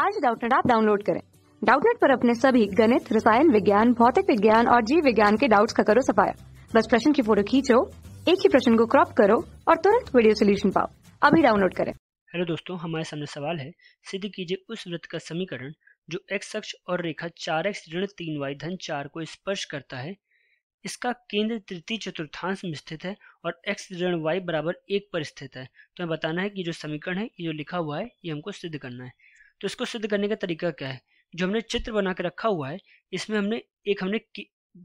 आज डाउटनेट आप डाउनलोड करें डाउटनेट पर अपने सभी गणित रसायन विज्ञान भौतिक विज्ञान और जीव विज्ञान के डाउट्स का करो सफाया बस प्रश्न की फोटो खींचो एक ही प्रश्न को क्रॉप करो और तुरंत वीडियो सोल्यूशन पाओ अभी डाउनलोड करें हेलो दोस्तों हमारे सामने सवाल है सिद्ध कीजिए उस वृत्त का समीकरण जो एक्स अक्ष और रेखा चार एक्स ऋण तीन वाई धन चार को स्पर्श करता है इसका केंद्र तृतीय चतुर्थांश में स्थित है और एक्स ऋण वाई बराबर एक पर स्थित है तो हमें बताना है कि जो समीकरण है ये जो लिखा हुआ है ये हमको सिद्ध करना है तो इसको सिद्ध करने का तरीका क्या है जो हमने चित्र बना के रखा हुआ है इसमें हमने एक हमने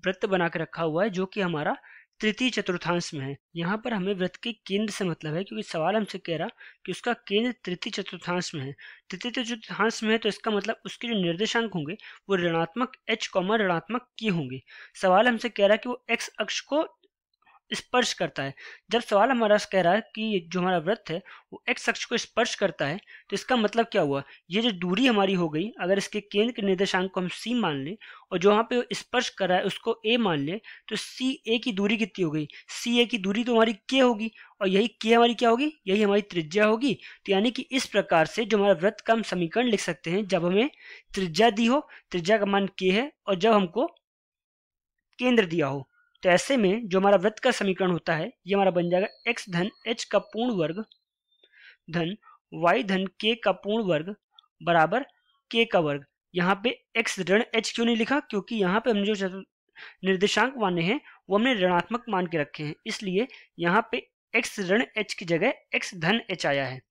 वृत्त बना के रखा हुआ है जो कि हमारा तृतीय चतुर्थांश में है यहाँ पर हमें व्रत के केंद्र से मतलब है क्योंकि सवाल हमसे कह रहा कि उसका केंद्र तृतीय चतुर्थांश में है तृतीय चतुर्थांश में है तो इसका मतलब उसके जो निर्देशांक होंगे वो ऋणात्मक एच कॉमा ऋणात्मक के होंगे सवाल हमसे कह रहा है कि वो एक्स अक्ष को स्पर्श करता है जब सवाल हमारा कह रहा है कि जो हमारा व्रत है वो एक्स अक्ष को स्पर्श करता है तो इसका मतलब क्या हुआ ये जो दूरी हमारी हो गई अगर इसके केंद्र के निर्देशांक को हम सी मान लें और जो वहाँ पे स्पर्श कर रहा है उसको ए मान लें तो सी ए की दूरी कितनी हो गई सी ए की दूरी तो हमारी के होगी और यही के हमारी क्या होगी यही हमारी त्रिज्या होगी तो यानी कि इस प्रकार से जो हमारा व्रत का हम समीकरण लिख सकते हैं जब हमें त्रिज्या दी हो त्रिज्या का मान के है और जब हमको केंद्र दिया हो तो ऐसे में जो हमारा वृत्त का समीकरण होता है ये हमारा बन जाएगा x धन एच का पूर्ण वर्ग धन y धन k का पूर्ण वर्ग बराबर k का वर्ग यहाँ पे x ऋण h क्यों नहीं लिखा क्योंकि यहाँ पे हमने जो निर्देशांक माने हैं वो हमने ऋणात्मक मान के रखे हैं इसलिए यहाँ पे x ऋण एच की जगह x धन h आया है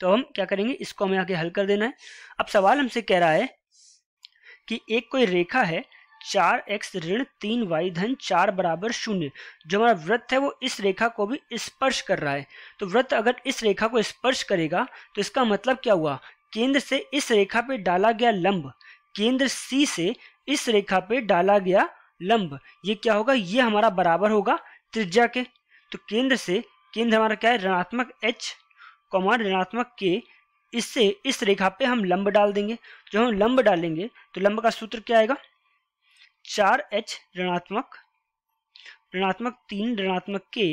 तो हम क्या करेंगे इसको हमें आगे हल कर देना है अब सवाल हमसे कह रहा है कि एक कोई रेखा है चार एक्स ऋण तीन वाई धन चार बराबर शून्य जो हमारा व्रत है वो इस रेखा को भी स्पर्श कर रहा है तो व्रत अगर इस रेखा को स्पर्श करेगा तो इसका मतलब क्या हुआ केंद्र से इस रेखा पे डाला गया लंब केंद्र सी से इस रेखा पे डाला गया लंब ये क्या होगा ये हमारा बराबर होगा त्रिज्या के तो केंद्र से केंद्र हमारा क्या है ऋणात्मक एच कौमान ऋणात्मक के इससे इस रेखा पे हम लंब डाल देंगे जब हम लंब डालेंगे तो लंब का सूत्र क्या आएगा चार एच ऋणात्मक ऋणात्मक तीन ऋणात्मक के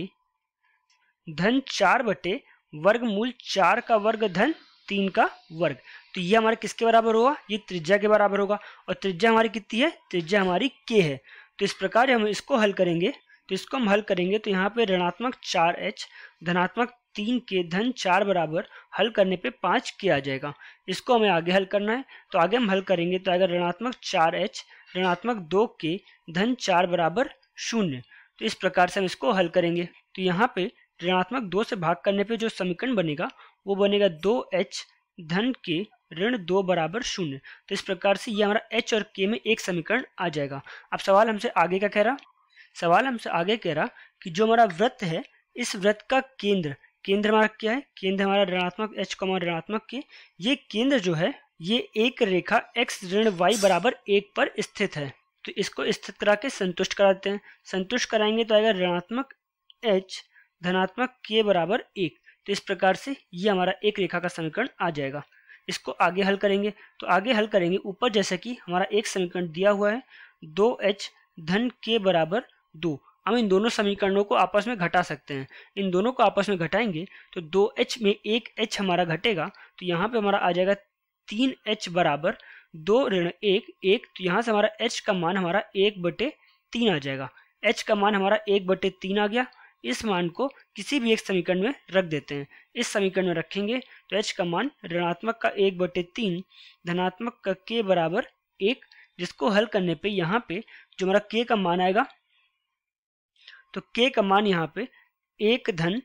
धन चार बटे वर्ग मूल चार का वर्ग धन तीन का वर्ग तो ये हमारे किसके बराबर होगा ये त्रिज्या के बराबर होगा और त्रिज्या हमारी कितनी है त्रिज्या हमारी के है तो इस प्रकार हम इसको हल करेंगे तो इसको हम हल करेंगे तो यहाँ पे ऋणात्मक चार एच धनात्मक तीन के धन चार बराबर हल करने पे पाँच के आ जाएगा इसको हमें आगे हल करना है तो आगे हम हल करेंगे तो अगर ऋणात्मक चार एच ऋणात्मक दो के धन चार बराबर शून्य तो इस प्रकार से हम इसको हल करेंगे तो यहाँ पे ऋणात्मक दो से भाग करने पे जो समीकरण बनेगा वो बनेगा दो एच धन के ऋण दो बराबर शून्य तो इस प्रकार से ये हमारा एच और के में एक समीकरण आ जाएगा अब सवाल हमसे आगे का कह रहा सवाल हमसे आगे कह रहा कि जो हमारा व्रत है इस व्रत का केंद्र केंद्र हमारा क्या है केंद्र हमारा ऋणात्मक एच कमा ऋणात्मक के ये केंद्र जो है ये एक रेखा x ऋण y बराबर एक पर स्थित है तो इसको स्थित करा के संतुष्ट कराते हैं संतुष्ट कराएंगे तो आएगा ऋणात्मक h धनात्मक के बराबर एक तो इस प्रकार से ये हमारा एक रेखा का समीकरण आ जाएगा इसको आगे हल करेंगे तो आगे हल करेंगे ऊपर जैसा कि हमारा एक समीकरण दिया हुआ है दो एच धन के बराबर दो हम इन दोनों समीकरणों को आपस में घटा सकते हैं इन दोनों को आपस में घटाएंगे तो दो एच में एक एच हमारा घटेगा तो यहाँ पे हमारा आ जाएगा तीन एच बराबर दो ऋण एक एक तो यहाँ से हमारा एच का मान हमारा एक बटे तीन आ जाएगा एच का मान हमारा एक बटे तीन आ गया इस मान को किसी भी एक समीकरण में रख देते हैं इस समीकरण में रखेंगे तो एच का मान ऋणात्मक का एक बटे तीन धनात्मक का के बराबर एक जिसको हल करने पे यहाँ पे जो हमारा के का मान आएगा तो के का मान यहाँ पे एक धन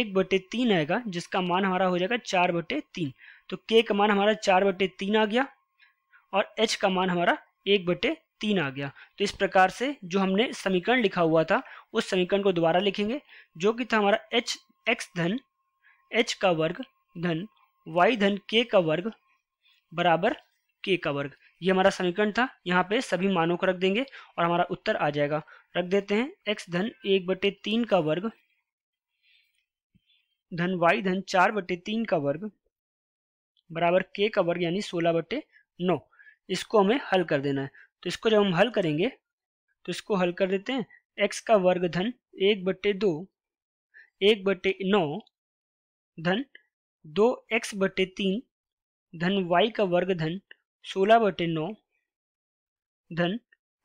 एक बटे तीन आएगा जिसका मान हमारा हो जाएगा चार बटे तीन तो के का मान हमारा चार बटे तीन आ गया और एच का मान हमारा एक बटे तीन आ गया तो इस प्रकार से जो हमने समीकरण लिखा हुआ था उस समीकरण को दोबारा लिखेंगे जो कि था हमारा एच एक्स धन एच का वर्ग धन वाई धन के का वर्ग बराबर के का वर्ग ये हमारा समीकरण था यहाँ पे सभी मानों को रख देंगे और हमारा उत्तर आ जाएगा रख देते हैं एक्स धन एक बटे तीन का वर्ग धन वाई धन चार बटे तीन का वर्ग बराबर के का वर्ग यानी सोलह बटे नौ इसको हमें हल कर देना है तो इसको जब हम हल करेंगे तो इसको हल कर देते हैं एक्स का वर्ग धन एक बटे दो एक बटे नौ धन दो एक्स बटे तीन धन वाई का वर्ग धन सोलह बटे नौ धन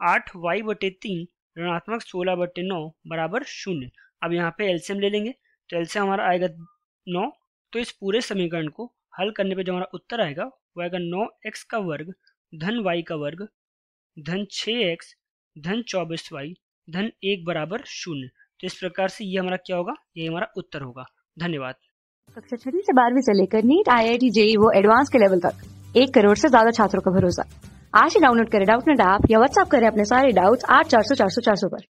आठ वाई बटे तीन ऋणात्मक सोलह बटे नौ बराबर शून्य अब यहाँ पे एल्सियम ले लेंगे तो एल्सियम हमारा आएगा नौ तो इस पूरे समीकरण को हल करने पे जो हमारा उत्तर आएगा वो आएगा नौ एक्स का वर्ग धन वाई का वर्ग धन छः एक्स धन चौबीस वाई धन एक बराबर शून्य तो इस प्रकार से ये हमारा क्या होगा ये हमारा उत्तर होगा धन्यवाद कक्षा छठी से बारहवीं से लेकर NEET I I T JEE वो एडवांस के लेवल तक एक करोड़ से ज्यादा छात्रों का भरोसा आज ही डाउनलोड करें डाउट नेट ऐप या व्हाट्सअप करें अपने सारे डाउट्स आठ चार सौ चार सौ चार सौ पर